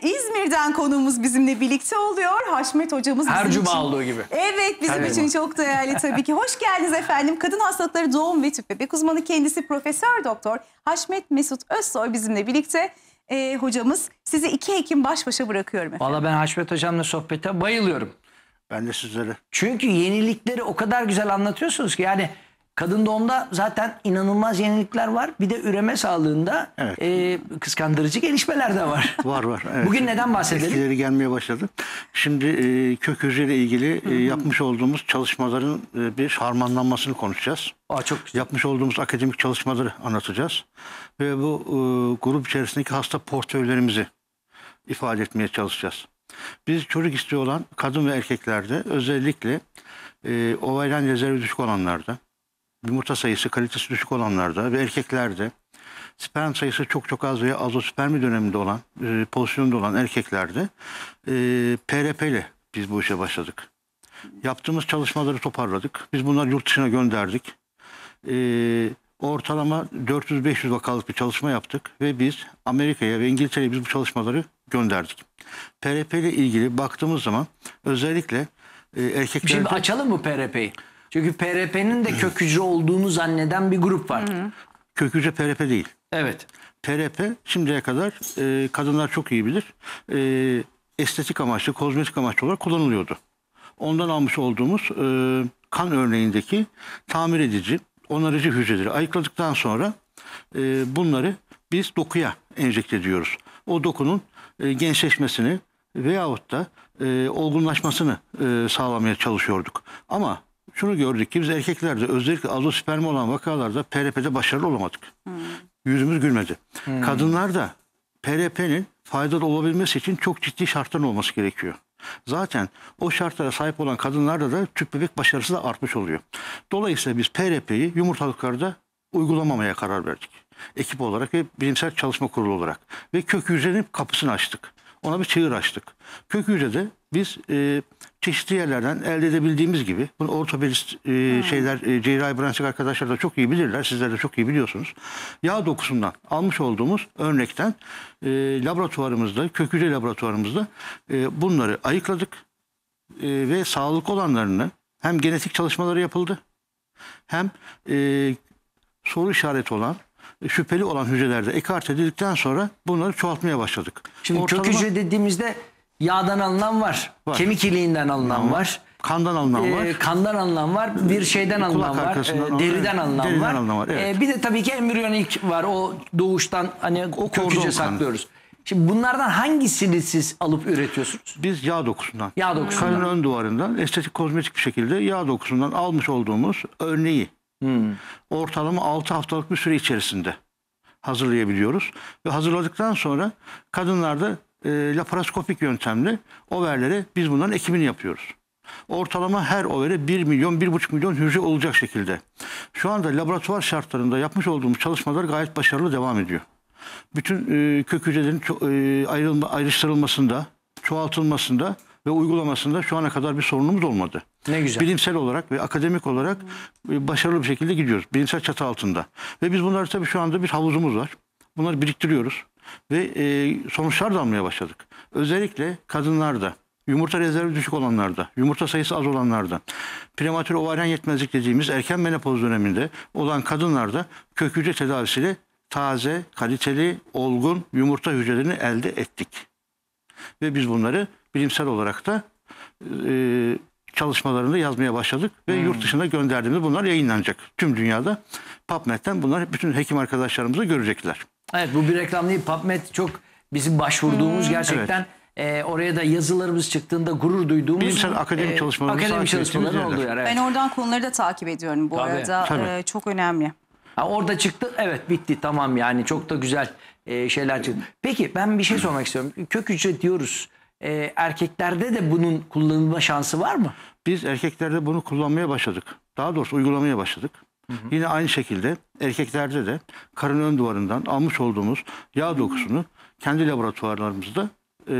İzmir'den konuğumuz bizimle birlikte oluyor. Haşmet hocamız Her bizim cuma için. olduğu gibi. Evet bizim Her için cuma. çok değerli tabii ki. Hoş geldiniz efendim. Kadın hastalıkları doğum ve tüp bebek uzmanı kendisi Profesör Doktor Haşmet Mesut Özsoy bizimle birlikte. Ee, hocamız sizi 2 Ekim baş başa bırakıyorum efendim. Valla ben Haşmet hocamla sohbete bayılıyorum. Ben de sizlere. Çünkü yenilikleri o kadar güzel anlatıyorsunuz ki yani Kadın doğumda zaten inanılmaz yenilikler var. Bir de üreme sağlığında evet. e, kıskandırıcı gelişmeler de var. var var. Evet. Bugün neden bahsedelim? Eskileri gelmeye başladı. Şimdi e, kök hücreyle ilgili e, yapmış olduğumuz çalışmaların e, bir harmanlanmasını konuşacağız. Aa, çok güzel. Yapmış olduğumuz akademik çalışmaları anlatacağız. Ve bu e, grup içerisindeki hasta portföylerimizi ifade etmeye çalışacağız. Biz çocuk istiyor olan kadın ve erkeklerde özellikle e, ovalyan rezervi düşük olanlarda, yumurta sayısı kalitesi düşük olanlarda ve erkeklerde sperm sayısı çok çok az veya azospermi döneminde olan, e, pozisyonda olan erkeklerde e, PRP ile biz bu işe başladık. Yaptığımız çalışmaları toparladık. Biz bunları yurt dışına gönderdik. E, ortalama 400-500 vakalık bir çalışma yaptık ve biz Amerika'ya ve İngiltere'ye biz bu çalışmaları gönderdik. PRP ile ilgili baktığımız zaman özellikle e, erkeklerde... Şimdi açalım mı PRP'yi? Çünkü PRP'nin de kökücü olduğunu zanneden bir grup var. Kökücü hı. PRP değil. Evet. PRP şimdiye kadar e, kadınlar çok iyi bilir. E, estetik amaçlı, kozmetik amaçlı olarak kullanılıyordu. Ondan almış olduğumuz e, kan örneğindeki tamir edici, onarıcı hücreleri ayıkladıktan sonra e, bunları biz dokuya enjekte ediyoruz. O dokunun e, gençleşmesini veyahut da e, olgunlaşmasını e, sağlamaya çalışıyorduk. Ama şunu gördük ki biz erkeklerde özellikle azosperm olan vakalarda PRP'de başarılı olamadık. Hmm. Yüzümüz gülmedi. Hmm. Kadınlarda PRP'nin faydalı olabilmesi için çok ciddi şartların olması gerekiyor. Zaten o şartlara sahip olan kadınlarda da tüp bebek başarısı da artmış oluyor. Dolayısıyla biz PRP'yi yumurtalıklarda uygulamamaya karar verdik. Ekip olarak ve bilimsel çalışma kurulu olarak. Ve kök hücrenin kapısını açtık. Ona bir çığır açtık. Kök hücrede biz e, çeşitli yerlerden elde edebildiğimiz gibi bunu ortopedist e, hmm. şeyler e, cerrahi bransik arkadaşlar da çok iyi bilirler. Sizler de çok iyi biliyorsunuz. Yağ dokusundan almış olduğumuz örnekten e, laboratuvarımızda, kök hücre laboratuvarımızda e, bunları ayıkladık e, ve sağlıklı olanlarını hem genetik çalışmaları yapıldı hem e, soru işareti olan şüpheli olan hücrelerde ekarte edildikten sonra bunları çoğaltmaya başladık. Şimdi Ortalama, kök hücre dediğimizde yağdan alınan var, var. kemik iliğinden alınan tamam. var. Kandan alınan ee, var. Kandan alınan var. Bir ee, şeyden Kulak var. E, deriden alınan deriden var. Alınan var evet. ee, bir de tabii ki embriyonik var. O doğuştan hani o kök hücre saklıyoruz. Şimdi bunlardan hangisini siz alıp üretiyorsunuz? Biz yağ dokusundan. Yağ dokusundan. Karın ön duvarından estetik kozmetik bir şekilde yağ dokusundan almış olduğumuz örneği Hmm. Ortalama 6 haftalık bir süre içerisinde hazırlayabiliyoruz. Ve hazırladıktan sonra kadınlarda e, laparoskopik yöntemle overlere biz bunların ekimini yapıyoruz. Ortalama her overe 1 milyon, 1,5 milyon hücre olacak şekilde. Şu anda laboratuvar şartlarında yapmış olduğumuz çalışmalar gayet başarılı devam ediyor. Bütün e, kök hücrelerin e, ayrılma, ayrıştırılmasında, çoğaltılmasında ve uygulamasında şu ana kadar bir sorunumuz olmadı. Ne güzel. Bilimsel olarak ve akademik olarak e, başarılı bir şekilde gidiyoruz. Bilimsel çatı altında. Ve biz bunları tabii şu anda bir havuzumuz var. Bunları biriktiriyoruz ve e, sonuçlar da almaya başladık. Özellikle kadınlarda, yumurta rezervi düşük olanlarda, yumurta sayısı az olanlarda, prematür ovaryen yetmezlik dediğimiz erken menopoz döneminde olan kadınlarda kök hücre tedavisiyle taze, kaliteli, olgun yumurta hücrelerini elde ettik. Ve biz bunları bilimsel olarak da e, çalışmalarını yazmaya başladık ve hmm. yurt dışına gönderdiğimiz bunlar yayınlanacak. Tüm dünyada PubMed'den bunlar bütün hekim arkadaşlarımızı görecekler. Evet bu bir reklam değil. PubMed çok bizim başvurduğumuz hmm. gerçekten evet. e, oraya da yazılarımız çıktığında gurur duyduğumuz bilimsel akademik e, çalışmalarımız akademik çalışmaları oldu yer. Evet. Ben oradan konuları da takip ediyorum bu Tabii. arada. Tabii. E, çok önemli. Ha, orada çıktı evet bitti tamam yani çok da güzel e, şeyler çıktı. Peki ben bir şey sormak istiyorum. Kök hücre diyoruz e, erkeklerde de bunun kullanılma şansı var mı? Biz erkeklerde bunu kullanmaya başladık. Daha doğrusu uygulamaya başladık. Hı hı. Yine aynı şekilde erkeklerde de karın ön duvarından almış olduğumuz yağ dokusunu kendi laboratuvarlarımızda e,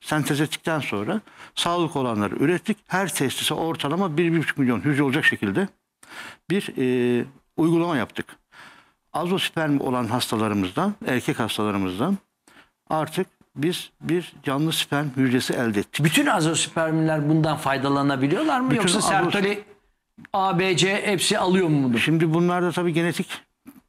sentez ettikten sonra sağlık olanları ürettik. Her testise ortalama 1,5 milyon hücre olacak şekilde bir e, uygulama yaptık. Azosperm olan hastalarımızdan, erkek hastalarımızdan artık biz bir canlı sperm hücresi elde ettik. Bütün azospermler bundan faydalanabiliyorlar mı? Bütün Yoksa azos... sertoli ABC hepsi alıyor mu bunu? Şimdi bunlarda tabii genetik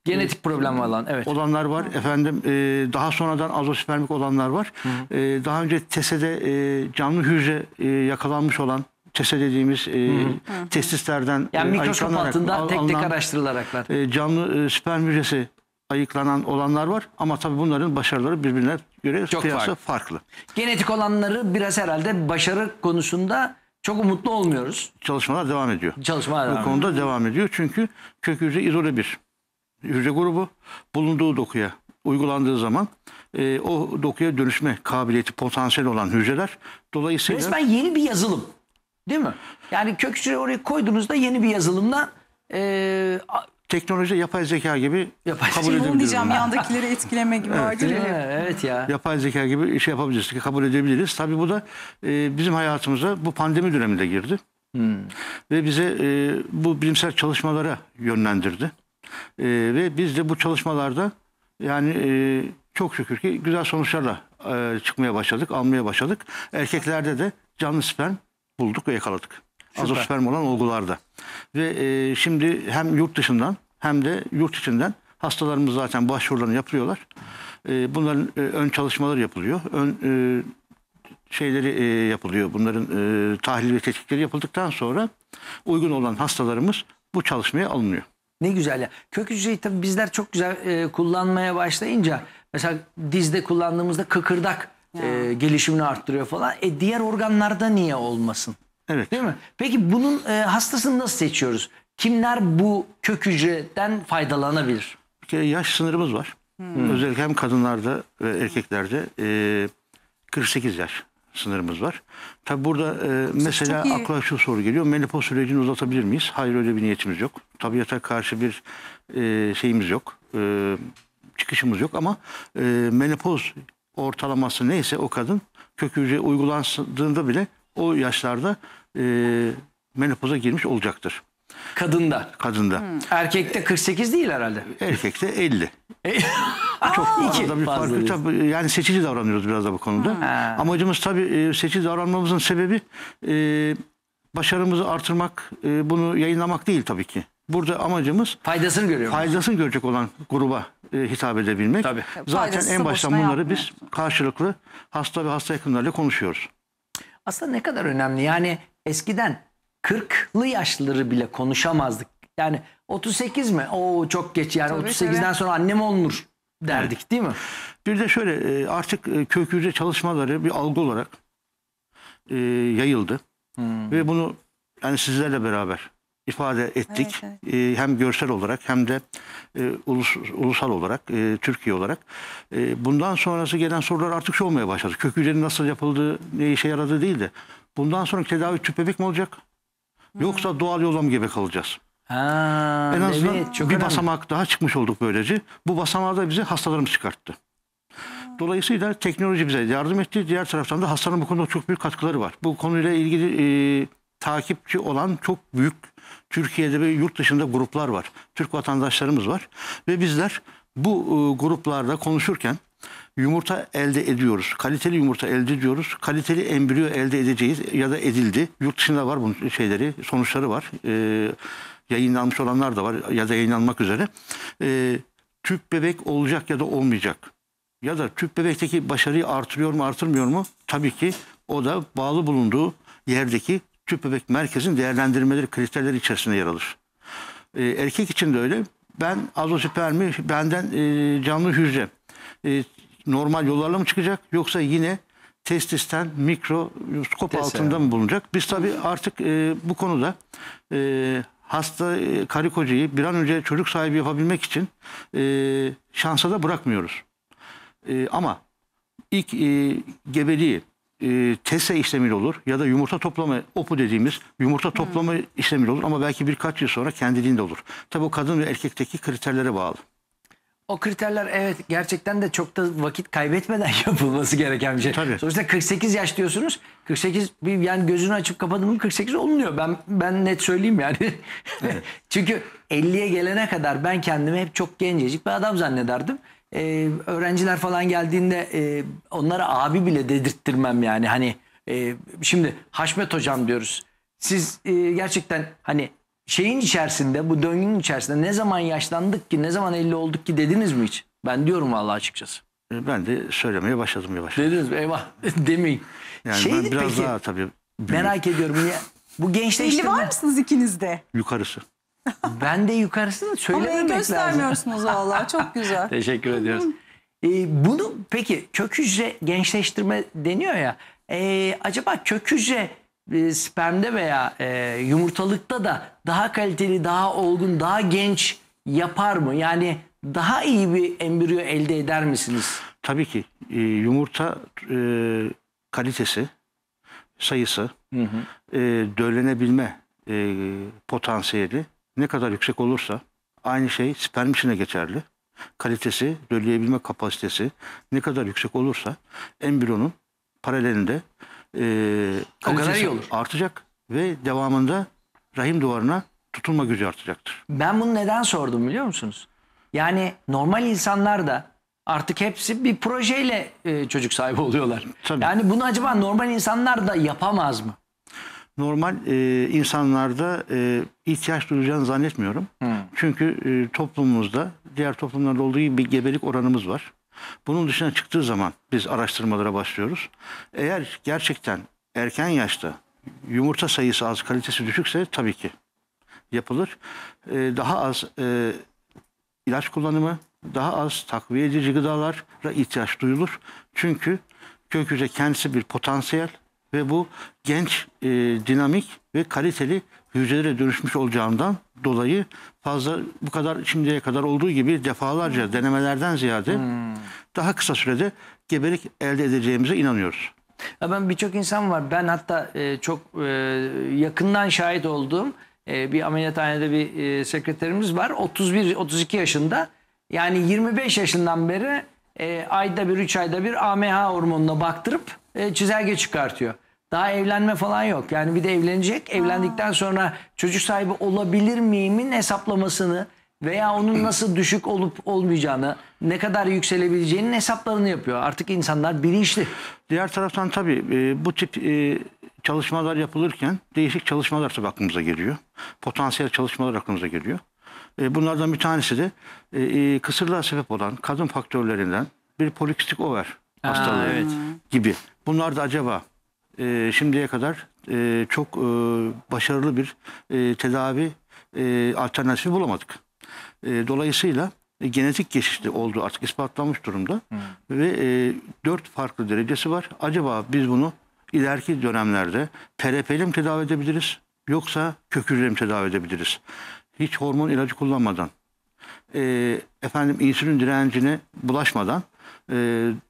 Genetik problem olan evet. Olanlar var efendim e, daha sonradan azospermik olanlar var. Hı hı. E, daha önce TESE'de e, canlı hücre e, yakalanmış olan TESE dediğimiz e, hı hı. testislerden yani e, mikroskop altında tek tek araştırılarak E, canlı e, sperm hücresi ayıklanan olanlar var ama tabii bunların başarıları birbirine göre çok farklı. farklı. Genetik olanları biraz herhalde başarı konusunda çok umutlu olmuyoruz. Çalışmalar devam ediyor. Çalışmalar Bu konuda devam ediyor çünkü kök hücre izole bir hücre grubu bulunduğu dokuya uygulandığı zaman e, o dokuya dönüşme kabiliyeti potansiyel olan hücreler dolayısıyla... Resmen yeni bir yazılım değil mi? Yani kök hücre oraya koyduğunuzda yeni bir yazılımla e, teknoloji yapay zeka gibi yapay kabul şey edebiliriz. diyeceğim yani. yandakileri etkileme gibi evet, vardır. Ya, evet ya. Yapay zeka gibi şey yapabiliriz, kabul edebiliriz. Tabii bu da e, bizim hayatımıza bu pandemi döneminde girdi. Hmm. Ve bize e, bu bilimsel çalışmalara yönlendirdi. E, ve biz de bu çalışmalarda yani e, çok şükür ki güzel sonuçlarla e, çıkmaya başladık, almaya başladık. Erkeklerde de canlı sperm bulduk ve yakaladık azosperm olan olgularda. Ve e, şimdi hem yurt dışından hem de yurt içinden hastalarımız zaten başvurularını yapıyorlar. E, bunların e, ön çalışmaları yapılıyor. Ön e, şeyleri e, yapılıyor. Bunların e, tahlil ve tetkikleri yapıldıktan sonra uygun olan hastalarımız bu çalışmaya alınıyor. Ne güzel ya. Kök hücreyi tabii bizler çok güzel e, kullanmaya başlayınca mesela dizde kullandığımızda kıkırdak e, gelişimini arttırıyor falan. E diğer organlarda niye olmasın? Evet. Değil mi? Peki bunun e, hastasını nasıl seçiyoruz? Kimler bu kök hücreden faydalanabilir? Bir kere yaş sınırımız var. Hmm. Özellikle hem kadınlarda ve erkeklerde e, 48 yaş sınırımız var. Tabi burada e, mesela akla şu soru geliyor. Menopoz sürecini uzatabilir miyiz? Hayır öyle bir niyetimiz yok. Tabiata karşı bir e, şeyimiz yok. E, çıkışımız yok ama e, menopoz ortalaması neyse o kadın kök hücre uygulandığında bile o yaşlarda e, menopoza girmiş olacaktır. Kadında. Kadında. Hmm. Erkekte 48 değil herhalde. Erkekte 50. E, çok iki arada bir fark Tabii, yani seçici davranıyoruz biraz da bu konuda. Ha. Amacımız tabii e, seçici davranmamızın sebebi e, başarımızı artırmak, e, bunu yayınlamak değil tabii ki. Burada amacımız faydasını görüyor. Faydasını görecek olan gruba e, hitap edebilmek. Tabii. E, Zaten Faydasız en baştan bunları biz karşılıklı hasta ve hasta yakınlarıyla konuşuyoruz aslında ne kadar önemli. Yani eskiden 40'lı yaşlıları bile konuşamazdık. Yani 38 mi? Oo çok geç yani Tabii, 38'den tabii. sonra annem olmuş derdik değil mi? Bir de şöyle e, artık e, kök hücre çalışmaları bir algı olarak e, yayıldı. Hmm. Ve bunu yani sizlerle beraber ifade ettik. Evet, evet. E, hem görsel olarak hem de e, ulus, ulusal olarak, e, Türkiye olarak. E, bundan sonrası gelen sorular artık şey olmaya başladı. Kök hücrenin nasıl yapıldığı, ne işe yaradığı değil de. Bundan sonra tedavi tüp bebek mi olacak? Hmm. Yoksa doğal yola mı gebe kalacağız? Ha, en azından evet, çok bir önemli. basamak daha çıkmış olduk böylece. Bu basamağı da bize hastalarımız çıkarttı. Hmm. Dolayısıyla teknoloji bize yardım etti. Diğer taraftan da hastanın bu konuda çok büyük katkıları var. Bu konuyla ilgili e, takipçi olan çok büyük Türkiye'de ve yurt dışında gruplar var. Türk vatandaşlarımız var. Ve bizler bu e, gruplarda konuşurken yumurta elde ediyoruz. Kaliteli yumurta elde ediyoruz. Kaliteli embriyo elde edeceğiz ya da edildi. Yurt dışında var bunun şeyleri, sonuçları var. E, yayınlanmış olanlar da var ya da yayınlanmak üzere. E, tüp bebek olacak ya da olmayacak. Ya da tüp bebekteki başarıyı artırıyor mu artırmıyor mu? Tabii ki o da bağlı bulunduğu yerdeki Tüp merkezin değerlendirmeleri kriterleri içerisinde yer alır. E, erkek için de öyle. Ben azospermi benden e, canlı hücre e, normal yollarla mı çıkacak yoksa yine testisten mikroskop Tese. altında mı bulunacak? Biz tabii artık e, bu konuda e, hasta e, karı kocayı bir an önce çocuk sahibi yapabilmek için e, şansa da bırakmıyoruz. E, ama ilk e, gebeliği e, tese işlemiyle olur ya da yumurta toplama opu dediğimiz yumurta toplama hmm. işlemiyle olur ama belki birkaç yıl sonra kendiliğinde olur. Tabii o kadın ve erkekteki kriterlere bağlı. O kriterler evet gerçekten de çok da vakit kaybetmeden yapılması gereken bir şey. Tabii. Sonuçta 48 yaş diyorsunuz. 48 yani gözünü açıp kapadın 48 olmuyor. Ben ben net söyleyeyim yani. Evet. Çünkü 50'ye gelene kadar ben kendimi hep çok gencecik bir adam zannederdim e, öğrenciler falan geldiğinde e, onlara abi bile dedirttirmem yani. Hani e, şimdi Haşmet hocam diyoruz. Siz e, gerçekten hani şeyin içerisinde bu döngünün içerisinde ne zaman yaşlandık ki ne zaman elli olduk ki dediniz mi hiç? Ben diyorum vallahi açıkçası. E, ben de söylemeye başladım yavaş. Dediniz mi? Eyvah demeyin. Yani Şeydi ben biraz peki, daha tabii. Büyük. Merak ediyorum. Bu gençleştirme. 50 var mısınız ikiniz de? Yukarısı ben de yukarısını söylememek lazım. göstermiyorsunuz valla çok güzel. Teşekkür ediyoruz. Ee, bunu peki kök hücre gençleştirme deniyor ya. E, acaba kök hücre e, spermde veya e, yumurtalıkta da daha kaliteli, daha olgun, daha genç yapar mı? Yani daha iyi bir embriyo elde eder misiniz? Tabii ki. E, yumurta e, kalitesi, sayısı, hı hı. E, döllenebilme e, potansiyeli ne kadar yüksek olursa aynı şey sperm için de geçerli. Kalitesi, dölleyebilme kapasitesi ne kadar yüksek olursa embriyonun paralelinde e, o kadar artacak ve devamında rahim duvarına tutulma gücü artacaktır. Ben bunu neden sordum biliyor musunuz? Yani normal insanlar da artık hepsi bir projeyle e, çocuk sahibi oluyorlar. Tabii. Yani bunu acaba normal insanlar da yapamaz mı? normal e, insanlarda e, ihtiyaç duyacağını zannetmiyorum. Hmm. Çünkü e, toplumumuzda diğer toplumlarda olduğu gibi bir gebelik oranımız var. Bunun dışına çıktığı zaman biz araştırmalara başlıyoruz. Eğer gerçekten erken yaşta yumurta sayısı az, kalitesi düşükse tabii ki yapılır. E, daha az e, ilaç kullanımı, daha az takviye edici gıdalara ihtiyaç duyulur. Çünkü kök hücre kendisi bir potansiyel ve bu genç, e, dinamik ve kaliteli hücrelere dönüşmüş olacağından dolayı fazla bu kadar şimdiye kadar olduğu gibi defalarca hmm. denemelerden ziyade hmm. daha kısa sürede gebelik elde edeceğimize inanıyoruz. Ya ben birçok insan var. Ben hatta e, çok e, yakından şahit olduğum e, bir ameliyathanede bir e, sekreterimiz var. 31 32 yaşında. Yani 25 yaşından beri e, ayda bir 3 ayda bir AMH hormonuna baktırıp e, çizelge çıkartıyor. Daha evlenme falan yok. Yani bir de evlenecek. Evlendikten sonra çocuk sahibi olabilir miyimin hesaplamasını veya onun nasıl düşük olup olmayacağını, ne kadar yükselebileceğinin hesaplarını yapıyor. Artık insanlar bilinçli. Diğer taraftan tabii e, bu tip e, çalışmalar yapılırken değişik çalışmalar tabii aklımıza geliyor. Potansiyel çalışmalar aklımıza geliyor. E, bunlardan bir tanesi de e, e, kısırlığa sebep olan kadın faktörlerinden bir polikistik over hastalığı evet. gibi. Bunlar da acaba e, şimdiye kadar e, çok e, başarılı bir e, tedavi e, alternatifi bulamadık. E, dolayısıyla e, genetik geçişli olduğu artık ispatlanmış durumda hmm. ve e, 4 farklı derecesi var. Acaba biz bunu ileriki dönemlerde PRP'li mi tedavi edebiliriz yoksa kök hücreli mi tedavi edebiliriz? Hiç hormon ilacı kullanmadan, e, efendim insülin direncine bulaşmadan e,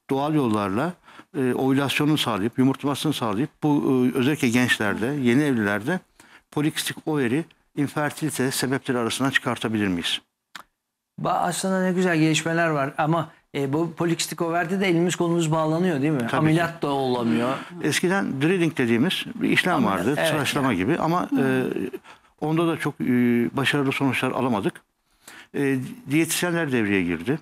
doğal yollarla e, ovülasyonunu sağlayıp, yumurtlamasını sağlayıp bu e, özellikle gençlerde, yeni evlilerde polikistik overi infertilite sebepleri arasından çıkartabilir miyiz? Ba aslında ne güzel gelişmeler var ama e, bu polikistik overde de elimiz kolumuz bağlanıyor değil mi? Tabii Ameliyat ki. da olamıyor. Eskiden drilling dediğimiz bir işlem Ameliyat, vardı, evet, tıraşlama yani. gibi ama e, onda da çok e, başarılı sonuçlar alamadık. E, diyetisyenler devreye girdi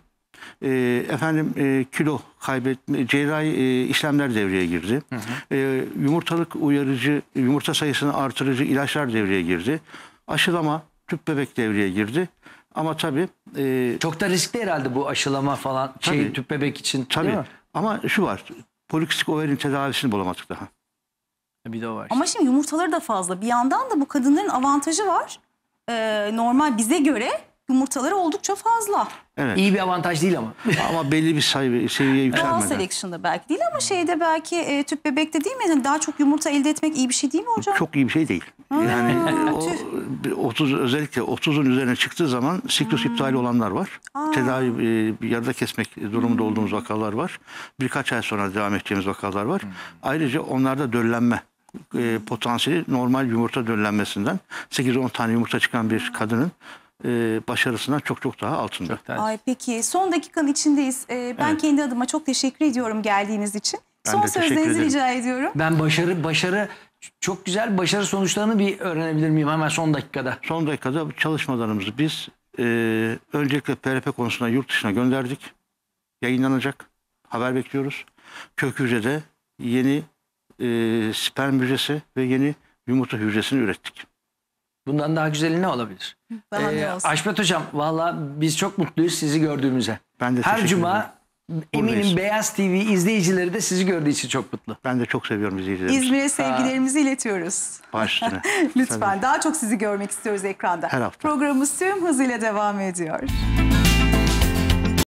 e, efendim e, kilo kaybetme cerrahi e, işlemler devreye girdi. Hı hı. E, yumurtalık uyarıcı, yumurta sayısını artırıcı ilaçlar devreye girdi. Aşılama, tüp bebek devreye girdi. Ama tabii... E, Çok da riskli herhalde bu aşılama falan şey, tabii, şey tüp bebek için tabii. değil mi? Ama şu var, polikistik overin tedavisini bulamadık daha. E, bir de o var. Işte. Ama şimdi yumurtaları da fazla. Bir yandan da bu kadınların avantajı var. Ee, normal bize göre yumurtaları oldukça fazla. Evet. İyi bir avantaj değil ama. ama belli bir sayı, seviyeye yükselmeden. Doğal seleksiyonda belki değil ama şeyde belki e, tüp bebekte değil mi? Yani daha çok yumurta elde etmek iyi bir şey değil mi hocam? Çok iyi bir şey değil. yani o, 30 özellikle 30'un üzerine çıktığı zaman siklus hmm. iptali olanlar var. Aa. Tedavi e, yarıda kesmek durumunda hmm. olduğumuz vakalar var. Birkaç ay sonra devam edeceğimiz vakalar var. Hmm. Ayrıca onlarda döllenme e, potansiyeli normal yumurta döllenmesinden 8-10 tane yumurta çıkan bir kadının e, başarısından çok çok daha altında. Çok Ay peki son dakikanın içindeyiz. E, ben evet. kendi adıma çok teşekkür ediyorum geldiğiniz için. Ben son sözlerinizi rica ediyorum. Ben başarı başarı çok güzel başarı sonuçlarını bir öğrenebilir miyim hemen son dakikada? Son dakikada çalışmalarımızı biz e, öncelikle PRP konusunda yurt dışına gönderdik. Yayınlanacak. Haber bekliyoruz. Kök hücrede yeni e, sperm hücresi ve yeni yumurta hücresini ürettik. Bundan daha güzeli ne olabilir? Daha ee, ne olsun? Aşmet Hocam valla biz çok mutluyuz sizi gördüğümüze. Ben de Her cuma ederim. Eminim Beyaz TV izleyicileri de sizi gördüğü için çok mutlu. Ben de çok seviyorum bizi izleyicilerimizi. İzmir'e sevgilerimizi Aa. iletiyoruz. Başüstüne. Lütfen Tabii. daha çok sizi görmek istiyoruz ekranda. Her hafta. Programımız tüm hızıyla devam ediyor.